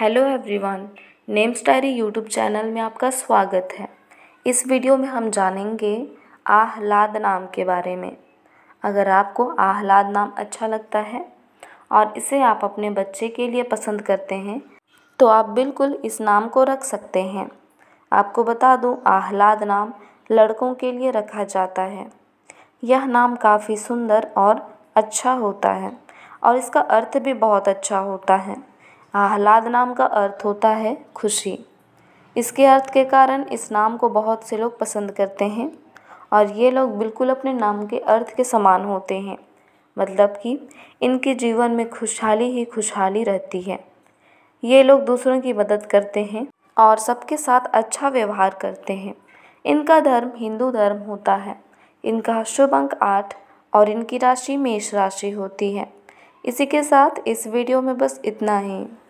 hello everyone name starry YouTube channel में आपका स्वागत है इस वीडियो में हम जानेंगे आह्लाद नाम के बारे में अगर आपको आह्लाद नाम अच्छा लगता है और इसे आप अपने बच्चे के लिए पसंद करते हैं तो आप बिल्कुल इस नाम को रख सकते हैं आपको बता दूं आह्लाद नाम लड़कों के लिए रखा जाता है यह नाम काफ़ी सुंदर और अच्छा होता है और इसका अर्थ भी बहुत अच्छा होता है आह्लाद नाम का अर्थ होता है खुशी इसके अर्थ के कारण इस नाम को बहुत से लोग पसंद करते हैं और ये लोग बिल्कुल अपने नाम के अर्थ के समान होते हैं मतलब कि इनके जीवन में खुशहाली ही खुशहाली रहती है ये लोग दूसरों की मदद करते हैं और सबके साथ अच्छा व्यवहार करते हैं इनका धर्म हिंदू धर्म होता है इनका शुभ अंक आठ और इनकी राशि मेष राशि होती है इसी के साथ इस वीडियो में बस इतना ही